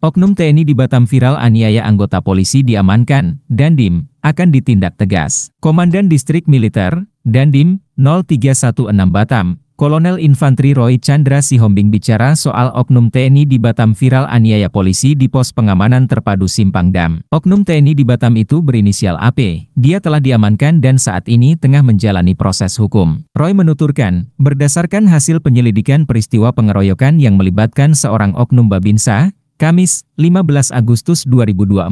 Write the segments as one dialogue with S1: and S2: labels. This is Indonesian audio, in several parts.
S1: Oknum TNI di Batam viral aniaya anggota polisi diamankan, Dandim, akan ditindak tegas. Komandan Distrik Militer, Dandim, 0316 Batam, Kolonel Infanteri Roy Chandra Sihombing bicara soal Oknum TNI di Batam viral aniaya polisi di pos pengamanan terpadu Simpang Dam. Oknum TNI di Batam itu berinisial AP, dia telah diamankan dan saat ini tengah menjalani proses hukum. Roy menuturkan, berdasarkan hasil penyelidikan peristiwa pengeroyokan yang melibatkan seorang Oknum Babinsa, Kamis, 15 Agustus 2024,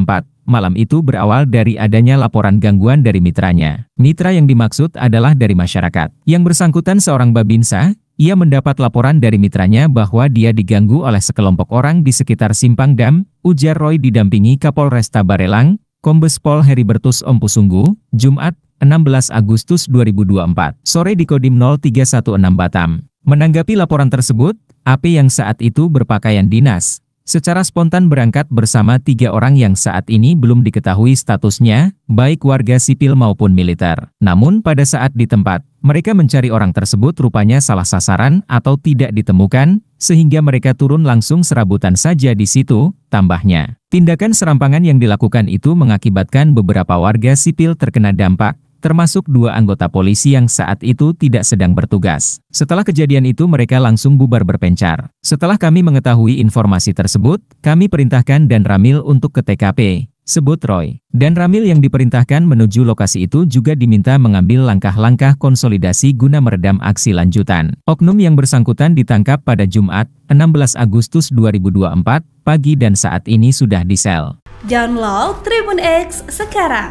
S1: malam itu berawal dari adanya laporan gangguan dari mitranya. Mitra yang dimaksud adalah dari masyarakat. Yang bersangkutan seorang Babinsa, ia mendapat laporan dari mitranya bahwa dia diganggu oleh sekelompok orang di sekitar Simpang Dam, ujar Roy didampingi Resta Barelang, Kombes Pol Heribertus Ompusunggu, Jumat, 16 Agustus 2024, sore di Kodim 0316 Batam. Menanggapi laporan tersebut, AP yang saat itu berpakaian dinas, secara spontan berangkat bersama tiga orang yang saat ini belum diketahui statusnya, baik warga sipil maupun militer. Namun pada saat di tempat, mereka mencari orang tersebut rupanya salah sasaran atau tidak ditemukan, sehingga mereka turun langsung serabutan saja di situ, tambahnya. Tindakan serampangan yang dilakukan itu mengakibatkan beberapa warga sipil terkena dampak, termasuk dua anggota polisi yang saat itu tidak sedang bertugas. Setelah kejadian itu mereka langsung bubar berpencar. Setelah kami mengetahui informasi tersebut, kami perintahkan Dan Ramil untuk ke TKP, sebut Roy. Dan Ramil yang diperintahkan menuju lokasi itu juga diminta mengambil langkah-langkah konsolidasi guna meredam aksi lanjutan. Oknum yang bersangkutan ditangkap pada Jumat, 16 Agustus 2024, pagi dan saat ini sudah di sel.
S2: Download Tribun X sekarang